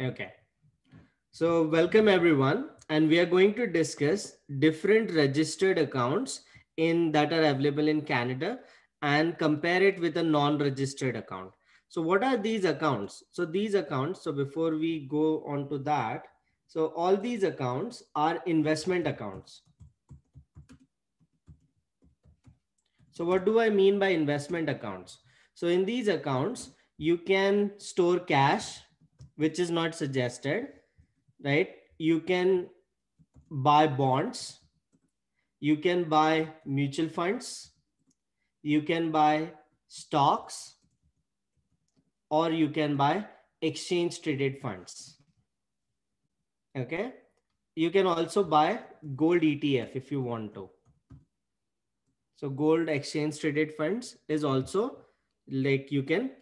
Okay. So welcome everyone. And we are going to discuss different registered accounts in that are available in Canada and compare it with a non-registered account. So what are these accounts? So these accounts, so before we go on to that, so all these accounts are investment accounts. So what do I mean by investment accounts? So in these accounts, you can store cash, which is not suggested, right? You can buy bonds, you can buy mutual funds, you can buy stocks, or you can buy exchange traded funds. Okay. You can also buy gold ETF if you want to. So gold exchange traded funds is also like you can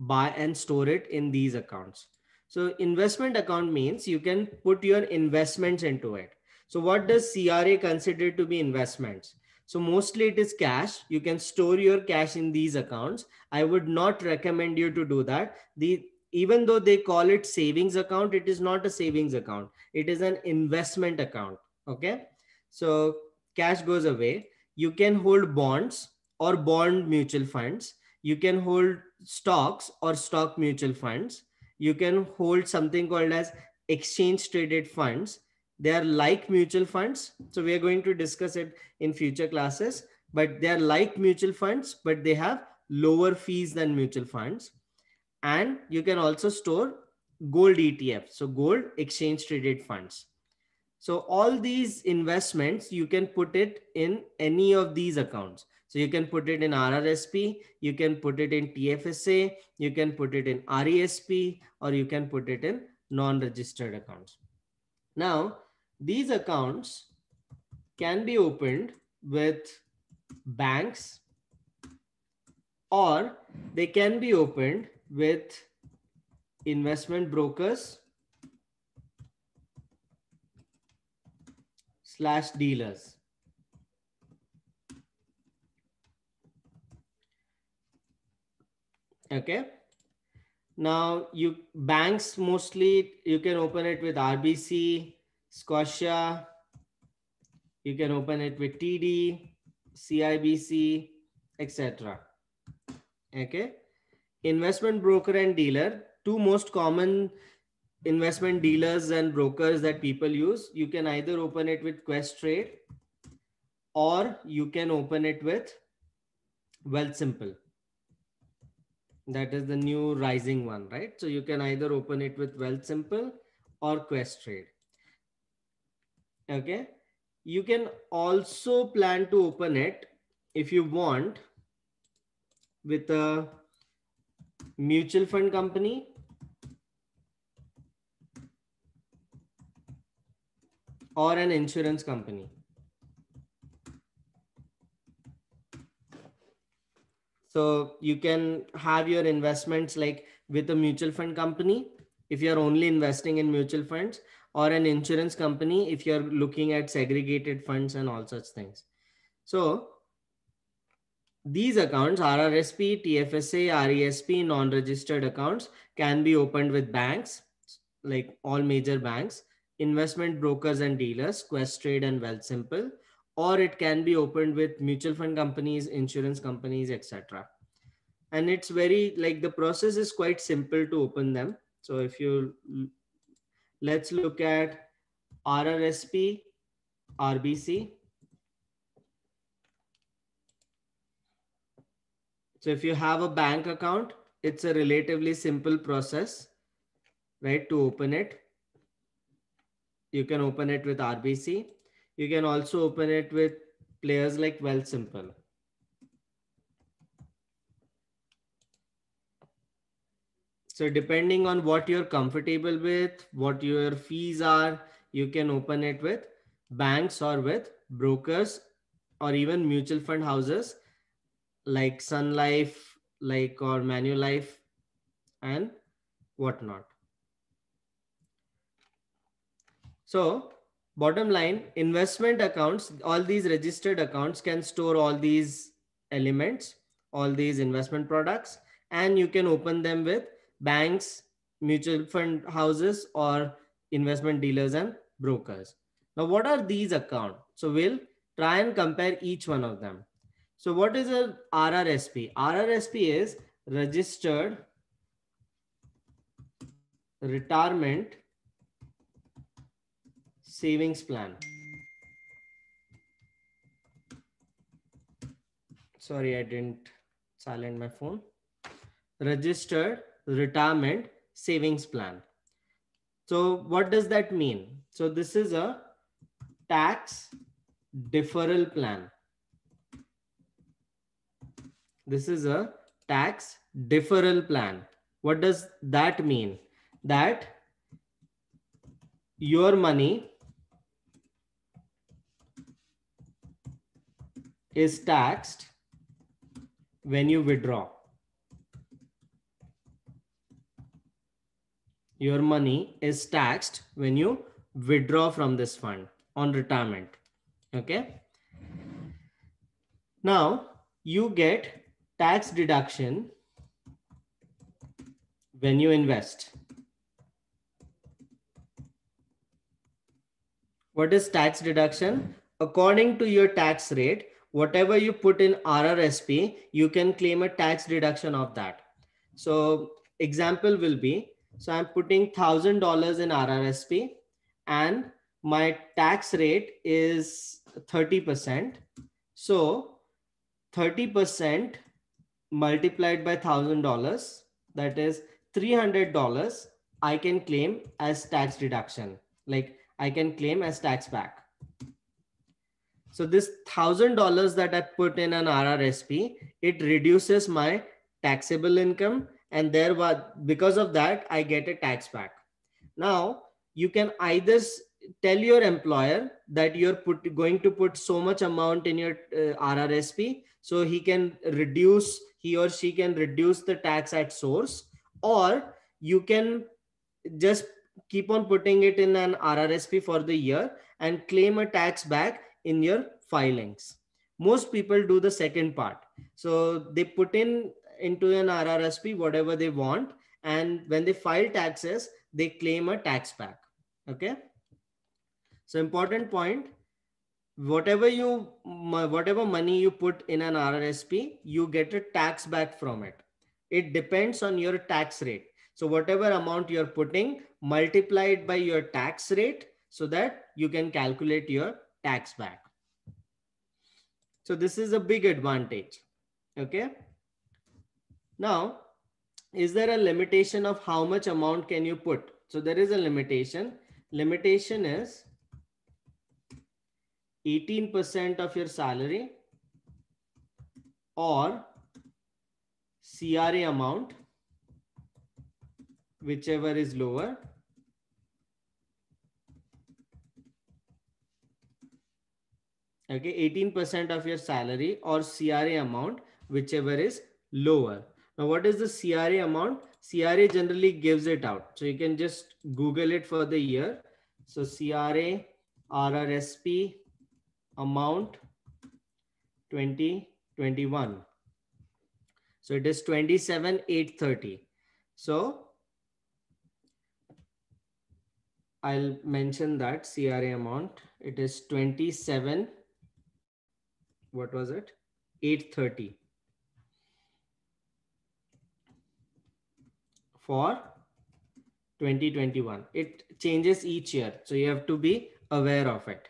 buy and store it in these accounts. So investment account means you can put your investments into it. So what does CRA consider to be investments? So mostly it is cash. You can store your cash in these accounts. I would not recommend you to do that. The even though they call it savings account, it is not a savings account. It is an investment account. Okay. So cash goes away. You can hold bonds or bond mutual funds. You can hold stocks or stock mutual funds you can hold something called as exchange traded funds. They are like mutual funds. So we are going to discuss it in future classes, but they are like mutual funds, but they have lower fees than mutual funds. And you can also store gold ETFs. So gold exchange traded funds. So all these investments, you can put it in any of these accounts. So you can put it in RRSP, you can put it in TFSA, you can put it in RESP, or you can put it in non-registered accounts. Now, these accounts can be opened with banks or they can be opened with investment brokers slash dealers. Okay. Now you banks mostly you can open it with RBC, Scotia. You can open it with TD, CIBC, etc. Okay. Investment broker and dealer, two most common investment dealers and brokers that people use. You can either open it with Quest Trade or you can open it with Wealthsimple. That is the new rising one, right? So you can either open it with Wealth Simple or Quest Trade. Okay. You can also plan to open it if you want with a mutual fund company or an insurance company. So you can have your investments like with a mutual fund company if you're only investing in mutual funds or an insurance company if you're looking at segregated funds and all such things. So these accounts, RRSP, TFSA, RESP, non-registered accounts can be opened with banks, like all major banks, investment brokers and dealers, Quest Trade and Wealthsimple, or it can be opened with mutual fund companies, insurance companies, etc. And it's very like the process is quite simple to open them. So if you let's look at RRSP, RBC. So if you have a bank account, it's a relatively simple process, right? To open it, you can open it with RBC you can also open it with players like Well Simple. So depending on what you're comfortable with, what your fees are, you can open it with banks or with brokers or even mutual fund houses like Sun Life, like or Manulife and whatnot. So bottom line investment accounts all these registered accounts can store all these elements all these investment products and you can open them with banks mutual fund houses or investment dealers and brokers now what are these accounts so we'll try and compare each one of them so what is a rrsp rrsp is registered retirement savings plan. Sorry, I didn't silent my phone. Registered retirement savings plan. So what does that mean? So this is a tax deferral plan. This is a tax deferral plan. What does that mean? That your money is taxed when you withdraw your money is taxed when you withdraw from this fund on retirement okay now you get tax deduction when you invest what is tax deduction according to your tax rate whatever you put in RRSP, you can claim a tax deduction of that. So example will be, so I'm putting $1,000 in RRSP and my tax rate is 30%. So 30% multiplied by $1,000, that is $300, I can claim as tax deduction. Like I can claim as tax back. So this thousand dollars that I put in an RRSP, it reduces my taxable income and there was because of that I get a tax back. Now you can either tell your employer that you're put, going to put so much amount in your uh, RRSP so he can reduce he or she can reduce the tax at source or you can just keep on putting it in an RRSP for the year and claim a tax back in your filings. Most people do the second part. So they put in into an RRSP whatever they want. And when they file taxes, they claim a tax back. Okay. So important point, whatever you, whatever money you put in an RRSP, you get a tax back from it. It depends on your tax rate. So whatever amount you're putting, multiplied by your tax rate so that you can calculate your tax back. So this is a big advantage. Okay. Now, is there a limitation of how much amount can you put? So there is a limitation. Limitation is 18% of your salary or CRA amount, whichever is lower okay 18% of your salary or CRA amount whichever is lower now what is the CRA amount CRA generally gives it out so you can just google it for the year so CRA RRSP amount 2021 so it is 27 830 so I'll mention that CRA amount it is 27 what was it? 8.30 for 2021. It changes each year. So you have to be aware of it.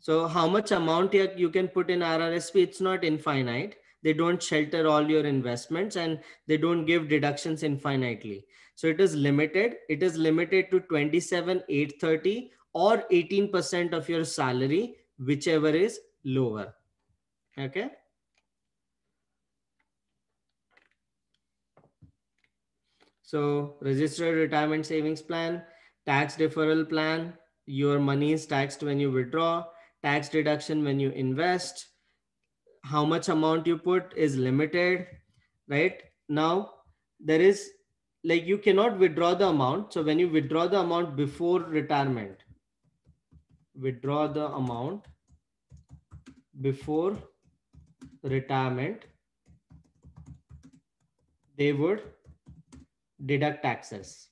So how much amount you can put in RRSP, it's not infinite. They don't shelter all your investments and they don't give deductions infinitely. So it is limited. It is limited to 27, 830 or 18% of your salary, whichever is lower. Okay. So registered retirement savings plan, tax deferral plan, your money is taxed when you withdraw, tax deduction when you invest, how much amount you put is limited, right? Now there is like you cannot withdraw the amount. So when you withdraw the amount before retirement, withdraw the amount before retirement, they would deduct taxes.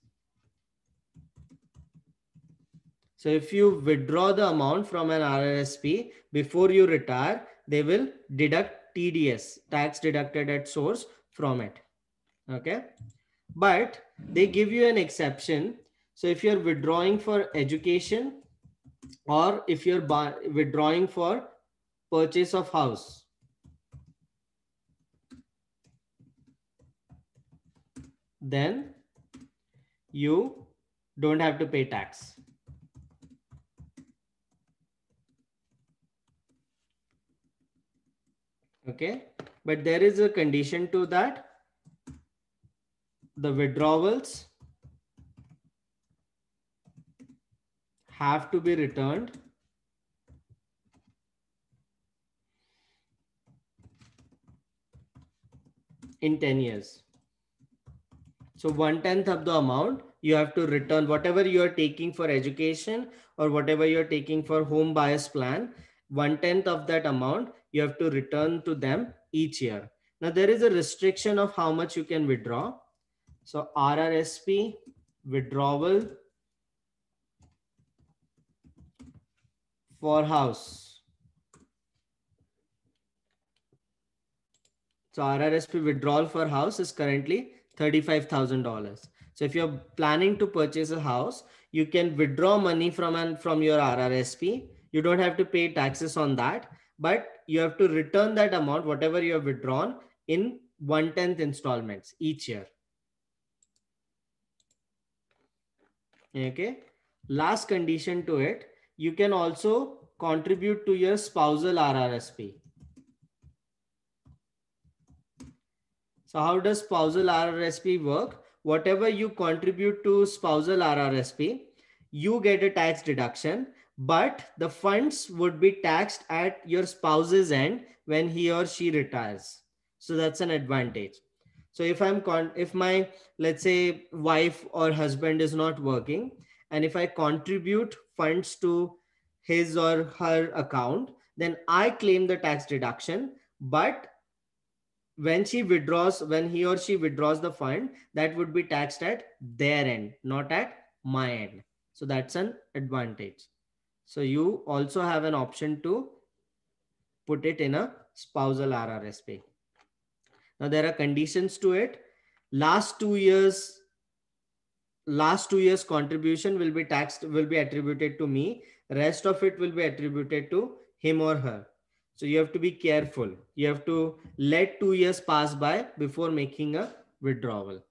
So if you withdraw the amount from an RRSP before you retire, they will deduct TDS, tax deducted at source from it. Okay. But they give you an exception. So if you're withdrawing for education or if you're withdrawing for purchase of house. Then you don't have to pay tax. Okay, but there is a condition to that. The withdrawals have to be returned in 10 years. So one tenth of the amount you have to return whatever you are taking for education or whatever you're taking for home bias plan, one tenth of that amount you have to return to them each year. Now there is a restriction of how much you can withdraw. So RRSP withdrawal for house. So RRSP withdrawal for house is currently $35,000. So if you're planning to purchase a house, you can withdraw money from an, from your RRSP. You don't have to pay taxes on that, but you have to return that amount, whatever you have withdrawn, in one tenth installments each year. Okay. Last condition to it, you can also contribute to your spousal RRSP. So how does spousal RRSP work? Whatever you contribute to spousal RRSP, you get a tax deduction, but the funds would be taxed at your spouse's end when he or she retires. So that's an advantage. So if I'm con if my let's say wife or husband is not working, and if I contribute funds to his or her account, then I claim the tax deduction, but when she withdraws when he or she withdraws the fund that would be taxed at their end not at my end so that's an advantage so you also have an option to put it in a spousal rrsp now there are conditions to it last 2 years last 2 years contribution will be taxed will be attributed to me rest of it will be attributed to him or her so you have to be careful. You have to let two years pass by before making a withdrawal,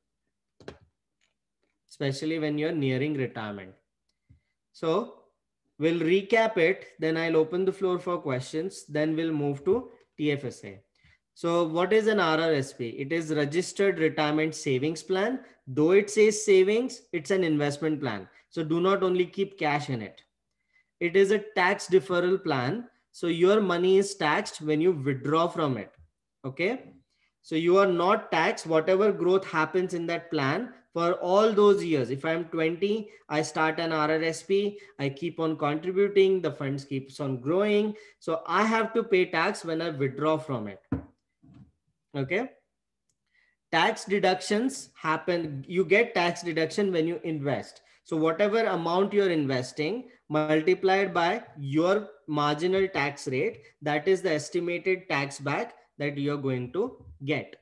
especially when you're nearing retirement. So we'll recap it. Then I'll open the floor for questions. Then we'll move to TFSA. So what is an RRSP? It is registered retirement savings plan. Though it says savings, it's an investment plan. So do not only keep cash in it. It is a tax deferral plan so your money is taxed when you withdraw from it. Okay. So you are not taxed. Whatever growth happens in that plan for all those years. If I'm 20, I start an RRSP. I keep on contributing. The funds keeps on growing. So I have to pay tax when I withdraw from it. Okay tax deductions happen you get tax deduction when you invest so whatever amount you're investing multiplied by your marginal tax rate, that is the estimated tax back that you're going to get.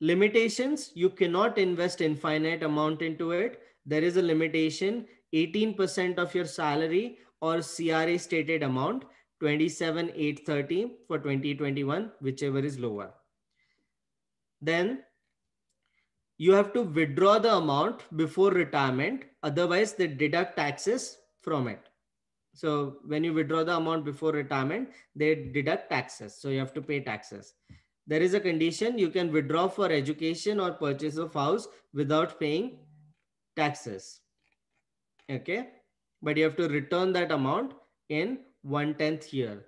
Limitations, you cannot invest infinite amount into it. There is a limitation, 18% of your salary or CRA stated amount, 27 830 for 2021, whichever is lower. Then you have to withdraw the amount before retirement, otherwise they deduct taxes from it. So when you withdraw the amount before retirement, they deduct taxes. So you have to pay taxes. There is a condition you can withdraw for education or purchase of house without paying taxes. Okay. But you have to return that amount in one tenth year.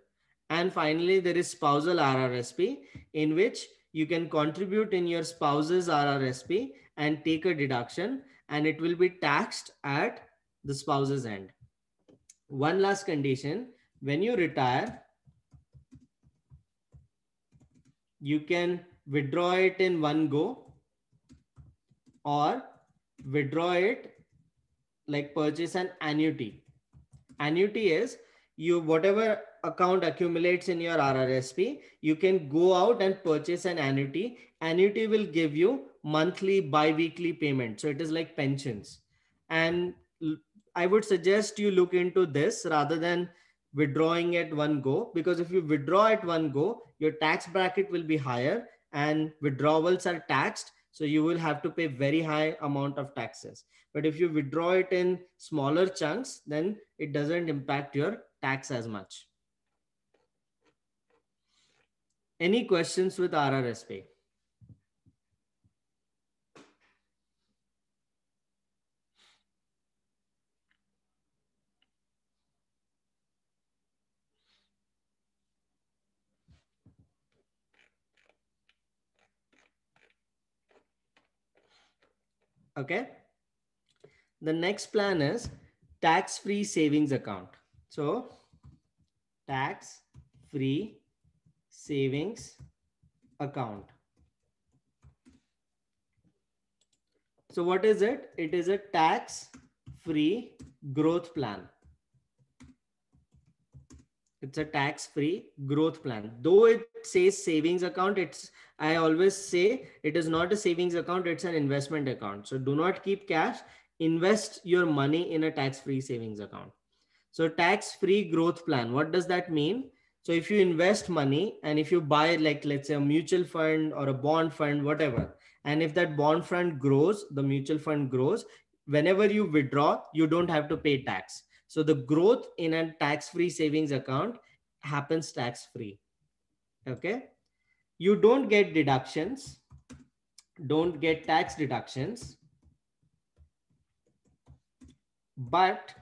And finally, there is spousal RRSP in which you can contribute in your spouse's RRSP and take a deduction and it will be taxed at the spouse's end one last condition when you retire you can withdraw it in one go or withdraw it like purchase an annuity annuity is you whatever account accumulates in your RRSP, you can go out and purchase an annuity. Annuity will give you monthly, bi-weekly payment. So it is like pensions. And I would suggest you look into this rather than withdrawing at one go, because if you withdraw at one go, your tax bracket will be higher and withdrawals are taxed. So you will have to pay very high amount of taxes. But if you withdraw it in smaller chunks, then it doesn't impact your tax as much. Any questions with RRSP? Okay. The next plan is tax-free savings account. So tax-free savings account. So what is it? It is a tax-free growth plan it's a tax free growth plan though it says savings account it's i always say it is not a savings account it's an investment account so do not keep cash invest your money in a tax free savings account so tax free growth plan what does that mean so if you invest money and if you buy like let's say a mutual fund or a bond fund whatever and if that bond fund grows the mutual fund grows whenever you withdraw you don't have to pay tax so the growth in a tax-free savings account happens tax-free. Okay. You don't get deductions, don't get tax deductions, but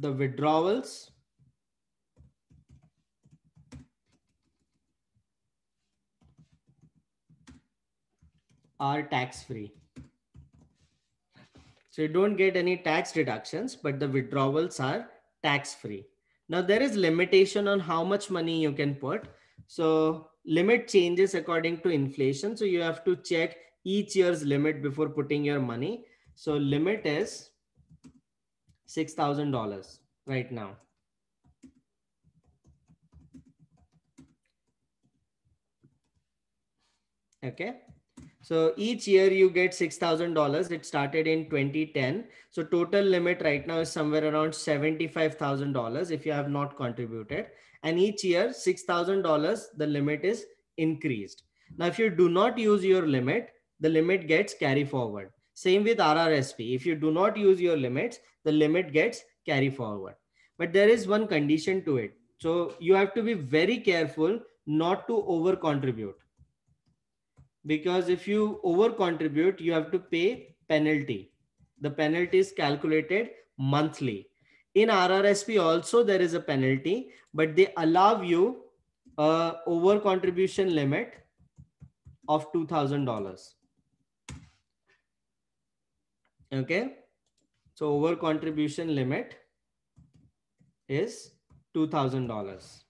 the withdrawals are tax free. So you don't get any tax deductions, but the withdrawals are tax free. Now there is limitation on how much money you can put. So limit changes according to inflation. So you have to check each year's limit before putting your money. So limit is $6,000 right now. Okay. So each year you get $6,000. It started in 2010. So total limit right now is somewhere around $75,000 if you have not contributed. And each year $6,000, the limit is increased. Now, if you do not use your limit, the limit gets carry forward. Same with RRSP. If you do not use your limits, the limit gets carry forward. But there is one condition to it. So you have to be very careful not to over contribute because if you over contribute, you have to pay penalty. The penalty is calculated monthly. In RRSP also there is a penalty, but they allow you a over contribution limit of $2,000. Okay. So over contribution limit is $2,000.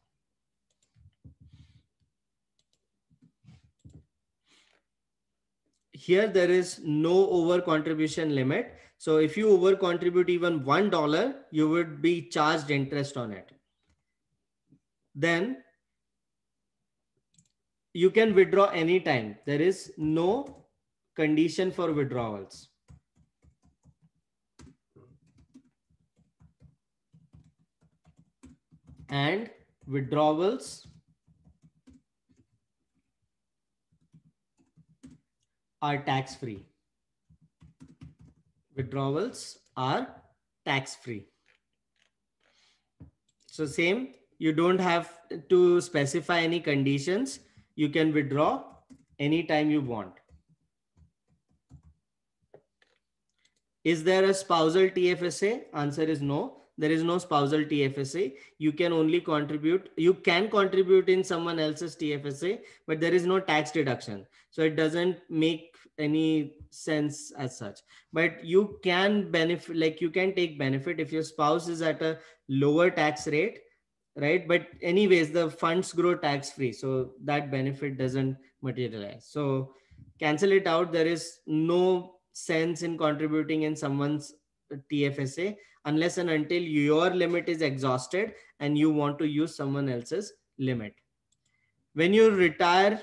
here there is no over contribution limit. So if you over contribute even $1, you would be charged interest on it. Then you can withdraw anytime. There is no condition for withdrawals. And withdrawals are tax free. Withdrawals are tax free. So same, you don't have to specify any conditions. You can withdraw anytime you want. Is there a spousal TFSA? Answer is no. There is no spousal TFSA. You can only contribute, you can contribute in someone else's TFSA, but there is no tax deduction. So it doesn't make any sense as such but you can benefit like you can take benefit if your spouse is at a lower tax rate right but anyways the funds grow tax free so that benefit doesn't materialize so cancel it out there is no sense in contributing in someone's uh, tfsa unless and until your limit is exhausted and you want to use someone else's limit when you retire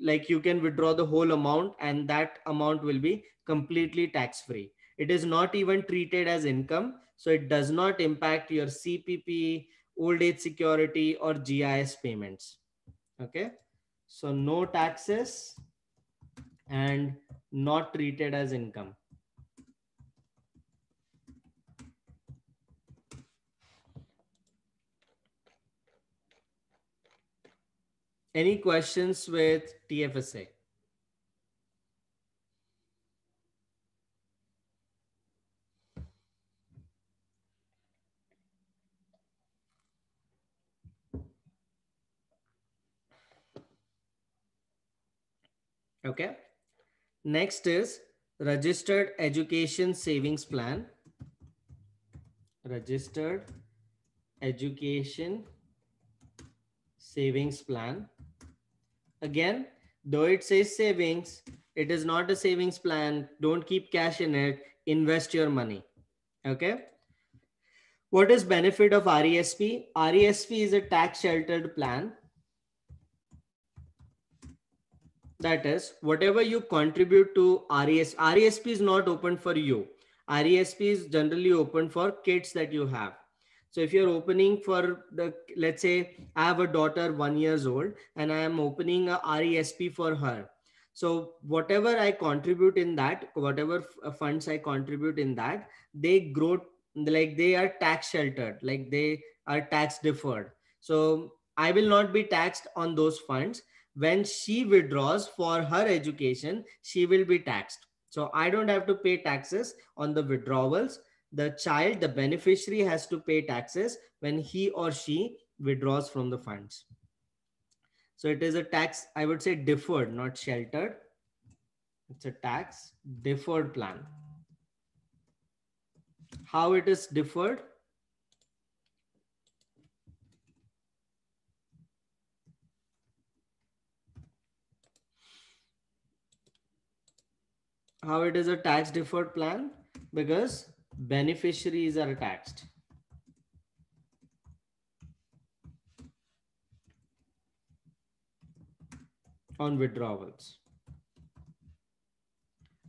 like you can withdraw the whole amount and that amount will be completely tax free it is not even treated as income so it does not impact your cpp old age security or gis payments okay so no taxes and not treated as income Any questions with TFSA? Okay. Next is registered education savings plan. Registered education savings plan. Again, though it says savings, it is not a savings plan. Don't keep cash in it. Invest your money. Okay. What is benefit of RESP? RESP is a tax sheltered plan. That is, whatever you contribute to RESP, RESP is not open for you. RESP is generally open for kids that you have. So if you're opening for the, let's say I have a daughter one years old and I am opening a RESP for her. So whatever I contribute in that, whatever uh, funds I contribute in that, they grow like they are tax sheltered, like they are tax deferred. So I will not be taxed on those funds. When she withdraws for her education, she will be taxed. So I don't have to pay taxes on the withdrawals the child, the beneficiary has to pay taxes when he or she withdraws from the funds. So it is a tax, I would say deferred, not sheltered. It's a tax deferred plan. How it is deferred? How it is a tax deferred plan? Because beneficiaries are taxed. on withdrawals.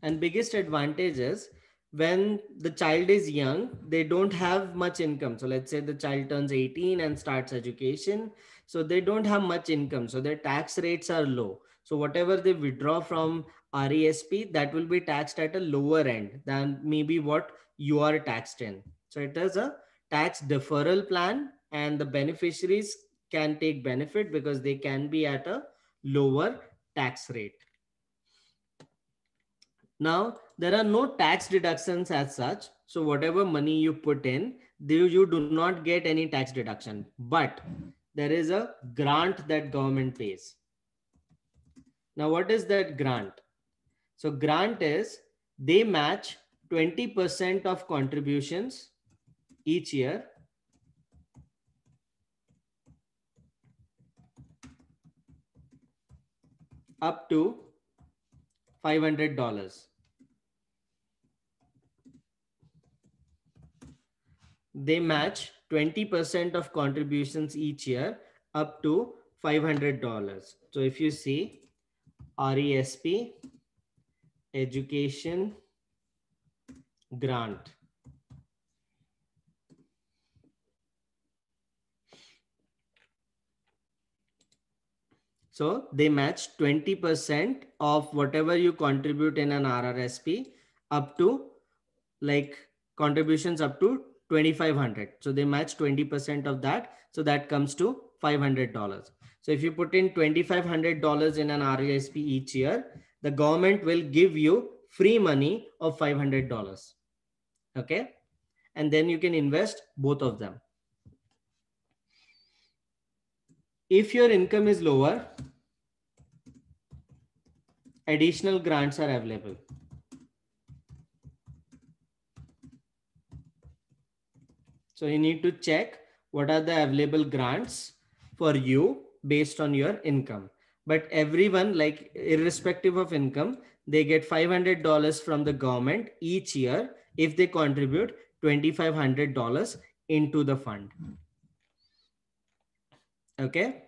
And biggest advantage is when the child is young, they don't have much income. So let's say the child turns 18 and starts education. So they don't have much income. So their tax rates are low. So whatever they withdraw from RESP, that will be taxed at a lower end than maybe what you are taxed in. So it is a tax deferral plan and the beneficiaries can take benefit because they can be at a lower tax rate. Now, there are no tax deductions as such. So whatever money you put in, you do not get any tax deduction, but there is a grant that government pays. Now, what is that grant? So grant is they match 20% of contributions each year up to $500. They match 20% of contributions each year up to $500. So if you see RESP, education, grant. So they match 20% of whatever you contribute in an RRSP up to like contributions up to 2500. So they match 20% of that. So that comes to $500. So if you put in $2,500 in an RRSP each year, the government will give you free money of $500 okay and then you can invest both of them if your income is lower additional grants are available so you need to check what are the available grants for you based on your income but everyone like irrespective of income they get $500 from the government each year if they contribute $2,500 into the fund. Okay.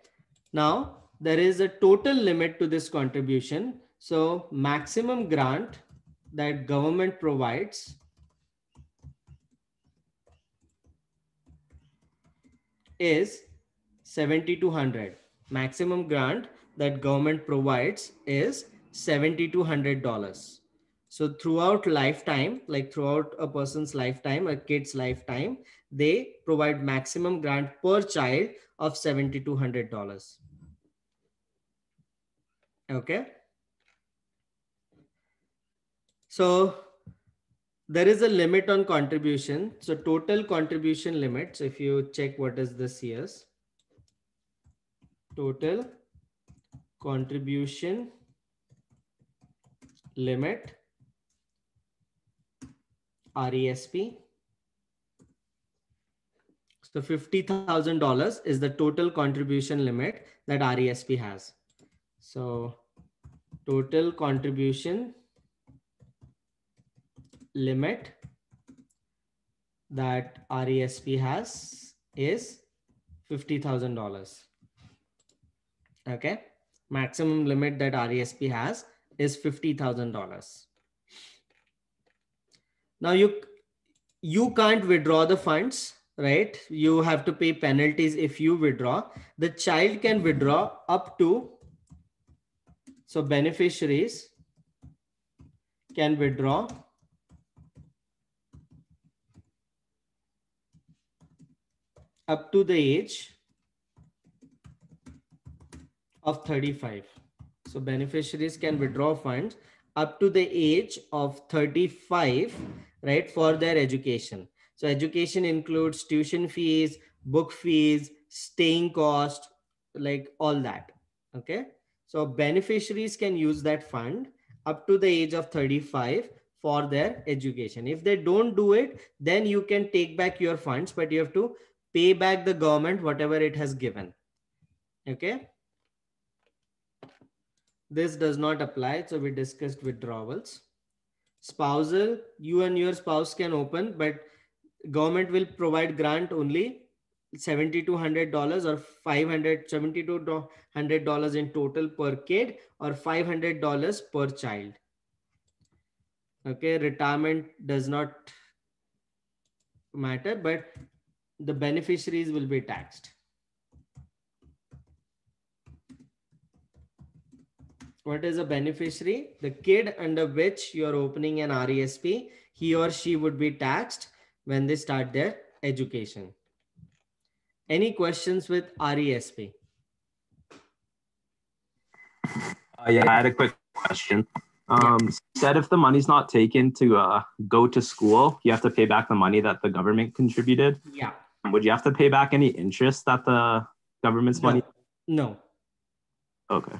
Now there is a total limit to this contribution. So maximum grant that government provides is 7200 maximum grant that government provides is $7200 so throughout lifetime, like throughout a person's lifetime, a kid's lifetime, they provide maximum grant per child of $7,200. Okay. So there is a limit on contribution. So total contribution limit. So if you check what is this year's total contribution limit RESP. So $50,000 is the total contribution limit that RESP has. So total contribution limit that RESP has is $50,000. Okay. Maximum limit that RESP has is $50,000. Now you you can't withdraw the funds, right? You have to pay penalties if you withdraw. The child can withdraw up to so beneficiaries can withdraw up to the age of 35. So beneficiaries can withdraw funds up to the age of 35 right, for their education. So education includes tuition fees, book fees, staying cost, like all that. Okay. So beneficiaries can use that fund up to the age of 35 for their education. If they don't do it, then you can take back your funds, but you have to pay back the government whatever it has given. Okay. This does not apply. So we discussed withdrawals spousal you and your spouse can open but government will provide grant only 70 to 100 dollars or 500 70 to 100 dollars in total per kid or 500 dollars per child okay retirement does not matter but the beneficiaries will be taxed What is a beneficiary? The kid under which you're opening an RESP, he or she would be taxed when they start their education. Any questions with RESP? Uh, yeah, I had a quick question. Um, Said if the money's not taken to uh, go to school, you have to pay back the money that the government contributed. Yeah. Would you have to pay back any interest that the government's no. money? No. Okay.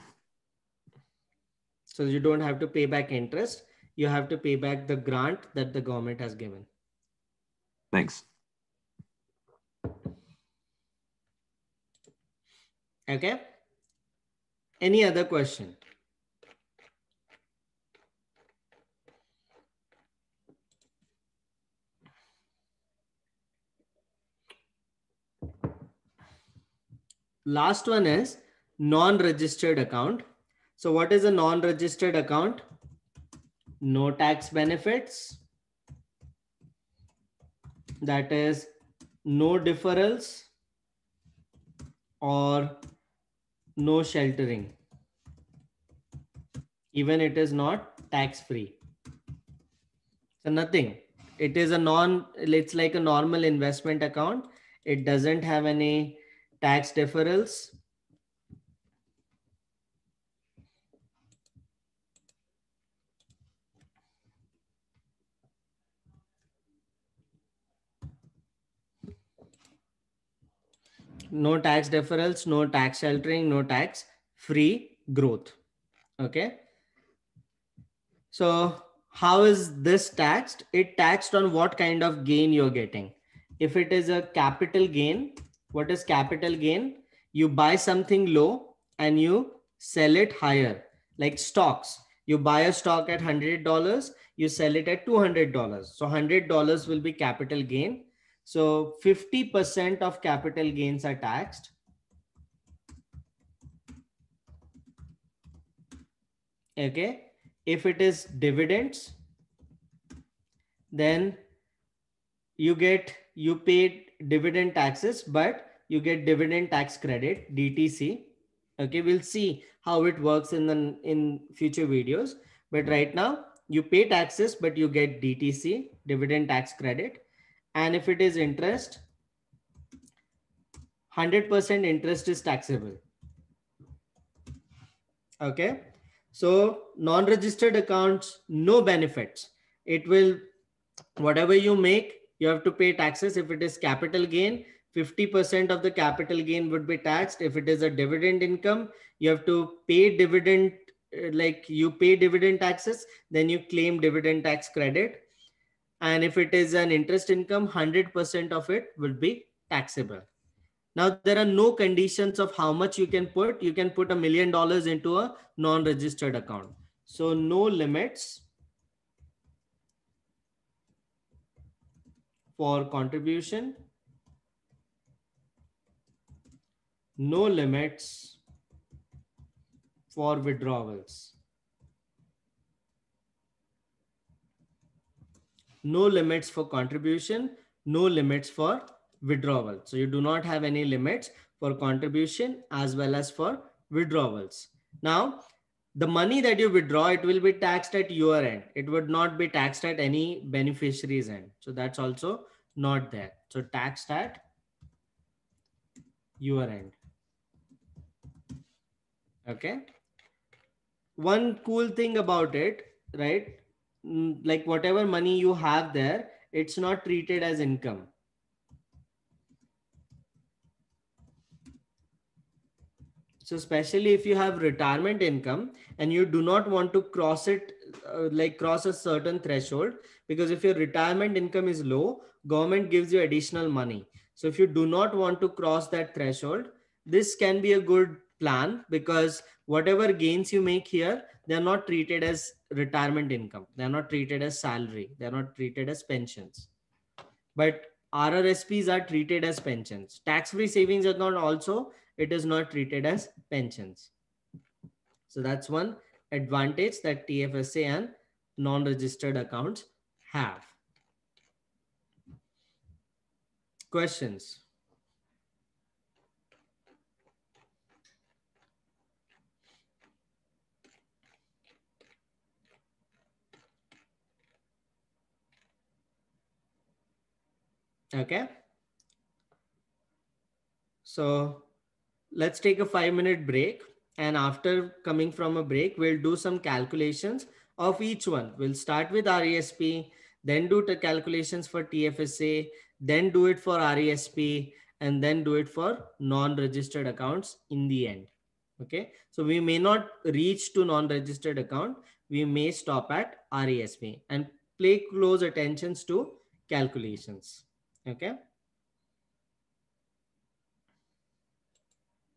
So you don't have to pay back interest. You have to pay back the grant that the government has given. Thanks. Okay. Any other question? Last one is non-registered account. So what is a non-registered account? No tax benefits. That is no deferrals or no sheltering. Even it is not tax free. So nothing. It is a non, it's like a normal investment account. It doesn't have any tax deferrals no tax deferrals, no tax sheltering, no tax free growth. Okay. So how is this taxed? It taxed on what kind of gain you're getting. If it is a capital gain, what is capital gain? You buy something low and you sell it higher, like stocks. You buy a stock at $100, you sell it at $200. So $100 will be capital gain so 50% of capital gains are taxed. Okay. If it is dividends, then you get, you paid dividend taxes, but you get dividend tax credit, DTC. Okay. We'll see how it works in the, in future videos. But right now you pay taxes, but you get DTC, dividend tax credit and if it is interest, 100% interest is taxable. Okay. So non-registered accounts, no benefits. It will, whatever you make, you have to pay taxes. If it is capital gain, 50% of the capital gain would be taxed. If it is a dividend income, you have to pay dividend, like you pay dividend taxes, then you claim dividend tax credit. And if it is an interest income, 100% of it will be taxable. Now, there are no conditions of how much you can put. You can put a million dollars into a non-registered account. So no limits for contribution. No limits for withdrawals. no limits for contribution, no limits for withdrawal. So you do not have any limits for contribution as well as for withdrawals. Now, the money that you withdraw, it will be taxed at your end. It would not be taxed at any beneficiary's end. So that's also not there. So taxed at your end. Okay. One cool thing about it, right? Mm, like whatever money you have there, it's not treated as income. So especially if you have retirement income and you do not want to cross it, uh, like cross a certain threshold, because if your retirement income is low, government gives you additional money. So if you do not want to cross that threshold, this can be a good plan because whatever gains you make here, they're not treated as retirement income. They're not treated as salary. They're not treated as pensions. But RRSPs are treated as pensions. Tax-free savings are not also, it is not treated as pensions. So that's one advantage that TFSA and non-registered accounts have. Questions? Okay. So let's take a five minute break. And after coming from a break, we'll do some calculations of each one. We'll start with RESP, then do the calculations for TFSA, then do it for RESP, and then do it for non-registered accounts in the end. Okay. So we may not reach to non-registered account. We may stop at RESP and play close attentions to calculations. Okay.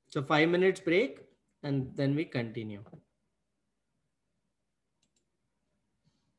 So five minutes break and then we continue.